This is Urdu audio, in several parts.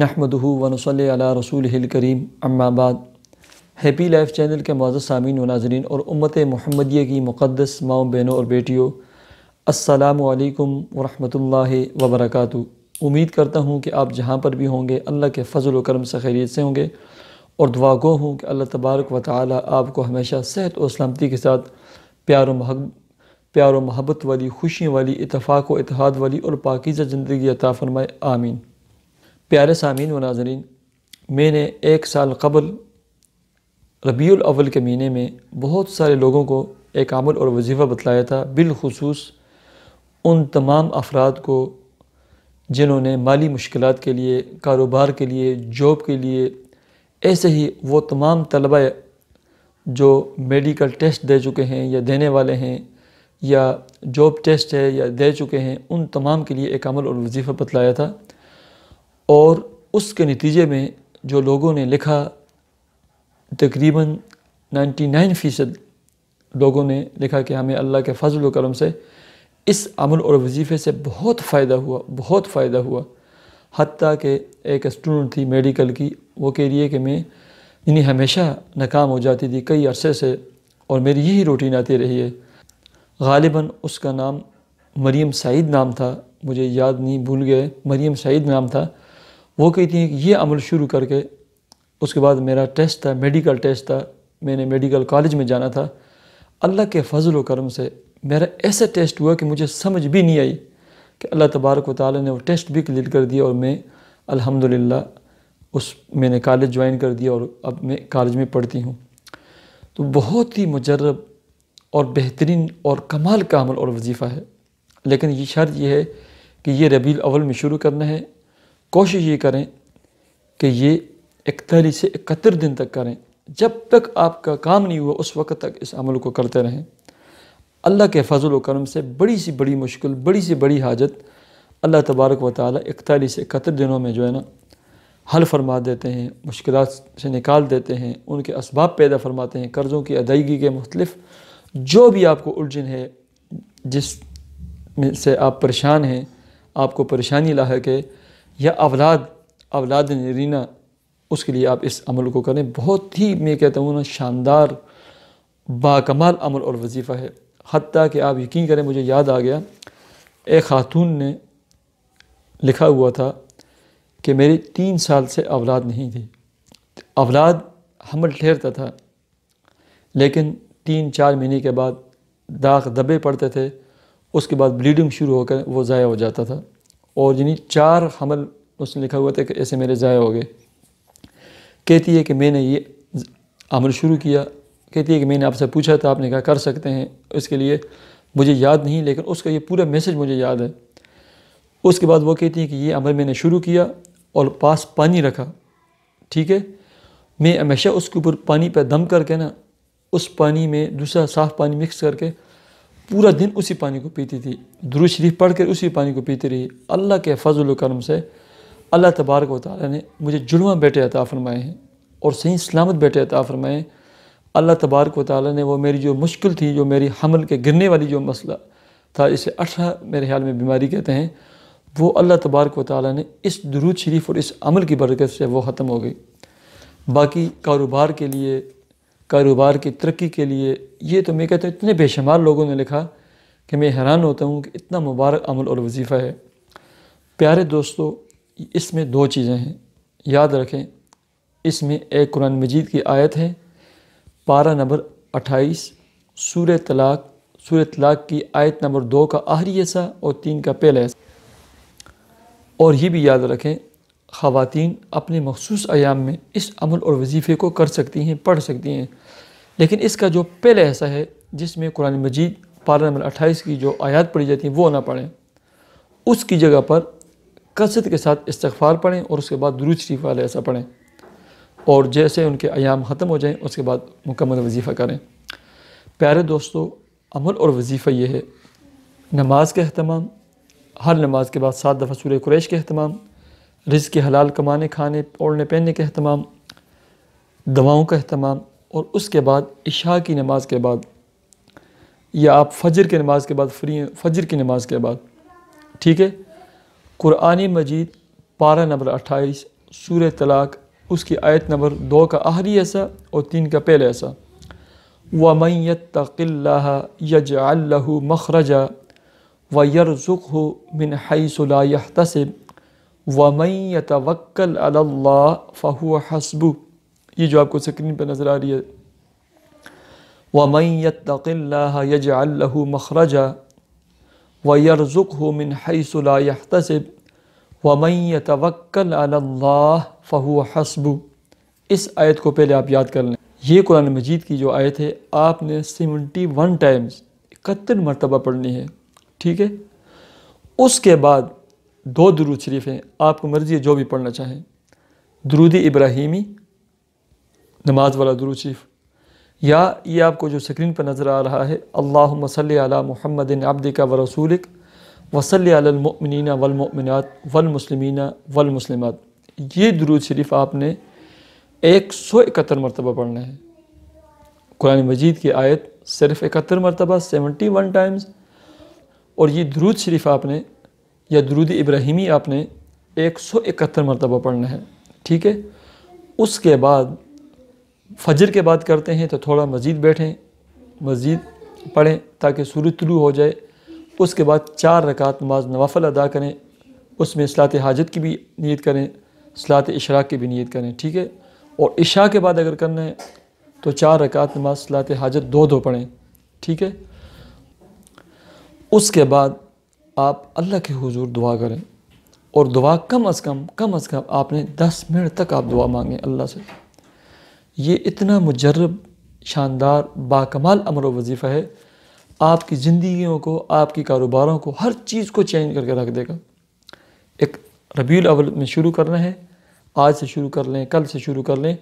نحمد و و علیہ رسول کریم اما بعد ہیپی لائف چینل کے معزز سامعین و ناظرین اور امت محمدیہ کی مقدس ماؤں بہنوں اور بیٹیوں السلام علیکم ورحمۃ اللہ وبرکاتہ امید کرتا ہوں کہ آپ جہاں پر بھی ہوں گے اللہ کے فضل و کرم سے خیریت سے ہوں گے اور دعا گو ہوں کہ اللہ تبارک و تعالیٰ آپ کو ہمیشہ صحت و سلامتی کے ساتھ پیار و محب پیار و محبت والی خوشی والی اتفاق و اتحاد والی اور پاکیزہ زندگی عطا فرمائے آمین پیارے سامعین و ناظرین میں نے ایک سال قبل ربیع الاول کے مینے میں بہت سارے لوگوں کو ایک عمل اور وظیفہ بتلایا تھا بالخصوص ان تمام افراد کو جنہوں نے مالی مشکلات کے لیے کاروبار کے لیے جاب کے لیے ایسے ہی وہ تمام طلبہ جو میڈیکل ٹیسٹ دے چکے ہیں یا دینے والے ہیں یا جاب ٹیسٹ ہے یا دے چکے ہیں ان تمام کے لیے ایک عمل اور وظیفہ بتلایا تھا اور اس کے نتیجے میں جو لوگوں نے لکھا تقریباً نائنٹی نائن فیصد لوگوں نے لکھا کہ ہمیں اللہ کے فضل و کرم سے اس عمل اور وظیفے سے بہت فائدہ ہوا بہت فائدہ ہوا حتیٰ کہ ایک اسٹوڈنٹ تھی میڈیکل کی وہ کہہ رہی ہے کہ میں انہیں ہمیشہ ناکام ہو جاتی تھی کئی عرصے سے اور میری یہی روٹین آتی رہی ہے غالباً اس کا نام مریم سعید نام تھا مجھے یاد نہیں بھول گئے مریم سعید نام تھا وہ کہتی ہیں کہ یہ عمل شروع کر کے اس کے بعد میرا ٹیسٹ تھا میڈیکل ٹیسٹ تھا میں نے میڈیکل کالج میں جانا تھا اللہ کے فضل و کرم سے میرا ایسا ٹیسٹ ہوا کہ مجھے سمجھ بھی نہیں آئی کہ اللہ تبارک و تعالیٰ نے وہ ٹیسٹ بھی کلیئر کر دیا اور میں الحمدللہ اس میں نے کالج جوائن کر دیا اور اب میں کالج میں پڑھتی ہوں تو بہت ہی مجرب اور بہترین اور کمال کا عمل اور وظیفہ ہے لیکن یہ شرط یہ ہے کہ یہ ربیع الاول میں شروع کرنا ہے کوشش یہ کریں کہ یہ اکتالیس سے اکہتر دن تک کریں جب تک آپ کا کام نہیں ہوا اس وقت تک اس عمل کو کرتے رہیں اللہ کے فضل و کرم سے بڑی سی بڑی مشکل بڑی سی بڑی حاجت اللہ تبارک و تعالی اکتالیس سے اکہتر دنوں میں جو ہے نا حل فرما دیتے ہیں مشکلات سے نکال دیتے ہیں ان کے اسباب پیدا فرماتے ہیں قرضوں کی ادائیگی کے مختلف جو بھی آپ کو الجھن ہے جس میں سے آپ پریشان ہیں آپ کو پریشانی لاحق ہے یا اولاد اولاد اولادرینہ اس کے لیے آپ اس عمل کو کریں بہت ہی میں کہتا ہوں نا شاندار باکمال عمل اور وظیفہ ہے حتیٰ کہ آپ یقین کریں مجھے یاد آ گیا ایک خاتون نے لکھا ہوا تھا کہ میری تین سال سے اولاد نہیں تھی اولاد حمل ٹھہرتا تھا لیکن تین چار مہینے کے بعد داغ دبے پڑتے تھے اس کے بعد بلیڈنگ شروع ہو کر وہ ضائع ہو جاتا تھا اور جنہیں یعنی چار حمل اس نے لکھا ہوا تھا کہ ایسے میرے ضائع ہو گئے کہتی ہے کہ میں نے یہ عمل شروع کیا کہتی ہے کہ میں نے آپ سے پوچھا تھا آپ نے کہا کر سکتے ہیں اس کے لیے مجھے یاد نہیں لیکن اس کا یہ پورا میسج مجھے یاد ہے اس کے بعد وہ کہتی ہے کہ یہ عمل میں نے شروع کیا اور پاس پانی رکھا ٹھیک ہے میں ہمیشہ اس کے اوپر پانی پہ دم کر کے نا اس پانی میں دوسرا صاف پانی مکس کر کے پورا دن اسی پانی کو پیتی تھی درود شریف پڑھ کر اسی پانی کو پیتی رہی اللہ کے فضل و کرم سے اللہ تبارک و تعالی نے مجھے جڑواں بیٹے عطا فرمائے ہیں اور صحیح سلامت بیٹے عطا فرمائے اللہ تبارک و تعالی نے وہ میری جو مشکل تھی جو میری حمل کے گرنے والی جو مسئلہ تھا اسے اٹھارہ میرے حال میں بیماری کہتے ہیں وہ اللہ تبارک و تعالی نے اس درود شریف اور اس عمل کی برکت سے وہ ختم ہو گئی باقی کاروبار کے لیے کاروبار کی ترقی کے لیے یہ تو میں کہتا ہوں اتنے بے شمار لوگوں نے لکھا کہ میں حیران ہوتا ہوں کہ اتنا مبارک عمل اور وظیفہ ہے پیارے دوستو اس میں دو چیزیں ہیں یاد رکھیں اس میں ایک قرآن مجید کی آیت ہے پارہ نمبر اٹھائیس سور طلاق سورہ طلاق کی آیت نمبر دو کا آہری حصہ اور تین کا پہلا حصہ اور یہ بھی یاد رکھیں خواتین اپنے مخصوص ایام میں اس عمل اور وظیفے کو کر سکتی ہیں پڑھ سکتی ہیں لیکن اس کا جو پہلے ایسا ہے جس میں قرآن مجید پارہ نمبر اٹھائیس کی جو آیات پڑھی جاتی ہیں وہ نہ پڑھیں اس کی جگہ پر کثرت کے ساتھ استغفار پڑھیں اور اس کے بعد درود شریف والے ایسا پڑھیں اور جیسے ان کے ایام ختم ہو جائیں اس کے بعد مکمل وظیفہ کریں پیارے دوستو عمل اور وظیفہ یہ ہے نماز کا اہتمام ہر نماز کے بعد سات دفعہ سورہ قریش کے اہتمام رزق کے حلال کمانے کھانے اوڑھنے پہننے کا اہتمام دواؤں کا اہتمام اور اس کے بعد عشاء کی نماز کے بعد یا آپ فجر کی نماز کے بعد فری ہیں فجر کی نماز کے بعد ٹھیک ہے قرآن مجید پارہ نمبر اٹھائیس سور طلاق اس کی آیت نمبر دو کا آخری ایسا اور تین کا پہلے ایسا وَمَنْ يَتَّقِ اللَّهَ يَجْعَلْ لَهُ مَخْرَجَ وَيَرْزُقْهُ مِنْ حَيْسُ لَا يَحْتَسِبْ وم توکل اللہ فہو حسبو یہ جو آپ کو سکرین پہ نظر آ رہی ہے يَجْعَلْ لَهُ یج وَيَرْزُقْهُ مِنْ حَيْسُ لَا يَحْتَسِبْ وَمَنْ يَتَوَكَّلْ عَلَى اللہ فہو حَسْبُ اس آیت کو پہلے آپ یاد کر لیں یہ قرآن مجید کی جو آیت ہے آپ نے سیونٹی ون ٹائمز اکتر مرتبہ پڑھنی ہے ٹھیک ہے اس کے بعد دو درود شریف ہیں آپ کو مرضی ہے جو بھی پڑھنا چاہیں درود ابراہیمی نماز والا درود شریف یا یہ آپ کو جو سکرین پر نظر آ رہا ہے اللہ صلی علی محمد نابد کا رسولک وصلی علی المؤمنین والمؤمنات والمسلمین والمسلمات یہ درود شریف آپ نے ایک سو اکہتر مرتبہ پڑھنا ہے قرآن مجید کی آیت صرف اکہتر مرتبہ سیونٹی ون ٹائمز اور یہ درود شریف آپ نے یا درود ابراہیمی آپ نے ایک سو اکہتر مرتبہ پڑھنا ہے ٹھیک ہے اس کے بعد فجر کے بعد کرتے ہیں تو تھوڑا مزید بیٹھیں مزید پڑھیں تاکہ طلوع ہو جائے اس کے بعد چار رکعت نماز نوافل ادا کریں اس میں اصلاط حاجت کی بھی نیت کریں اصلاح اشراق کی بھی نیت کریں ٹھیک ہے اور عشاء کے بعد اگر کرنا ہے تو چار رکعت نماز اصلاح حاجت دو دو پڑھیں ٹھیک ہے اس کے بعد آپ اللہ کے حضور دعا کریں اور دعا کم از کم کم از کم آپ نے دس منٹ تک آپ دعا مانگیں اللہ سے یہ اتنا مجرب شاندار باکمال امر و وظیفہ ہے آپ کی زندگیوں کو آپ کی کاروباروں کو ہر چیز کو چینج کر کے رکھ دے گا ایک ربیع الاول میں شروع کرنا ہے آج سے شروع کر لیں کل سے شروع کر لیں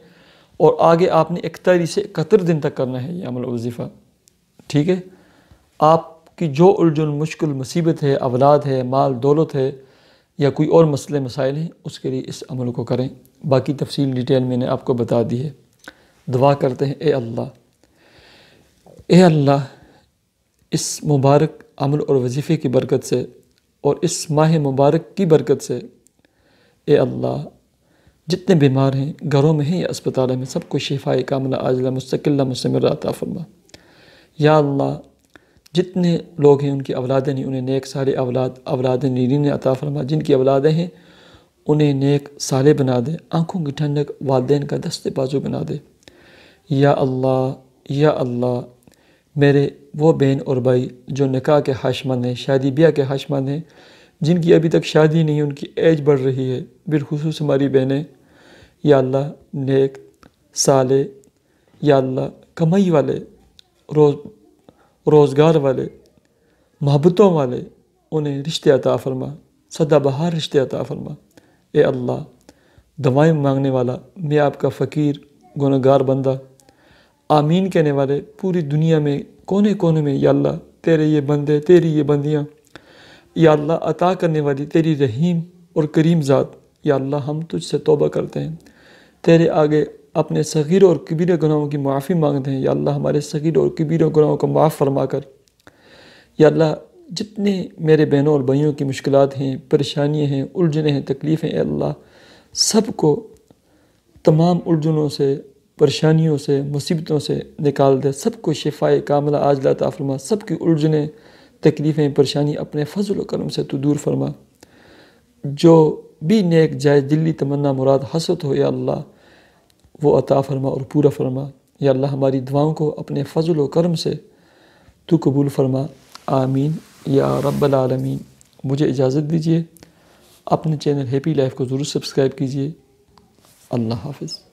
اور آگے آپ نے اکتری سے اکتر دن تک کرنا ہے یہ عمل و وظیفہ ٹھیک ہے آپ کہ جو الجھن مشکل مصیبت ہے اولاد ہے مال دولت ہے یا کوئی اور مسئلے مسائل ہیں اس کے لیے اس عمل کو کریں باقی تفصیل ڈیٹیل میں نے آپ کو بتا دی ہے دعا کرتے ہیں اے اللہ اے اللہ اس مبارک عمل اور وظیفے کی برکت سے اور اس ماہ مبارک کی برکت سے اے اللہ جتنے بیمار ہیں گھروں میں ہیں یا اسپتالوں میں سب کو شفائی کاملہ عاجلہ مستقل مستمر عطا فرما یا اللہ جتنے لوگ ہیں ان کی اولادیں نہیں انہیں نیک سارے اولاد اولادیں نین عطا فرما جن کی اولادیں ہیں انہیں نیک سالے بنا دے آنکھوں کی ٹھنڈک والدین کا دست بازو بنا دے یا اللہ یا اللہ میرے وہ بہن اور بھائی جو نکاح کے حاشمند ہیں شادی بیاہ کے حاشمند ہیں جن کی ابھی تک شادی نہیں ان کی ایج بڑھ رہی ہے بالخصوص خصوص بہنیں یا اللہ نیک سالے یا اللہ کمائی والے روز روزگار والے محبتوں والے انہیں رشتے عطا فرما سدا بہار رشتے عطا فرما اے اللہ دوائیں مانگنے والا میں آپ کا فقیر گنگار بندہ آمین کہنے والے پوری دنیا میں کونے کونے میں یا اللہ تیرے یہ بندے تیری یہ بندیاں یا اللہ عطا کرنے والی تیری رحیم اور کریم ذات یا اللہ ہم تجھ سے توبہ کرتے ہیں تیرے آگے اپنے صغیر اور کبیر گناہوں کی معافی مانگتے ہیں یا اللہ ہمارے صغیر اور کبیر گناہوں کو معاف فرما کر یا اللہ جتنے میرے بہنوں اور بھائیوں کی مشکلات ہیں پریشانیاں ہیں الجھنیں ہیں تکلیفیں اللہ سب کو تمام الجھنوں سے پریشانیوں سے مصیبتوں سے نکال دے سب کو شفائے کاملہ لاتا فرما سب کی الجھنیں تکلیفیں پریشانی اپنے فضل و کرم سے تو دور فرما جو بھی نیک جائز دلی تمنا مراد حسرت ہو یا اللہ وہ عطا فرما اور پورا فرما یا اللہ ہماری دعاؤں کو اپنے فضل و کرم سے تو قبول فرما آمین یا رب العالمین مجھے اجازت دیجیے اپنے چینل ہیپی لائف کو ضرور سبسکرائب کیجیے اللہ حافظ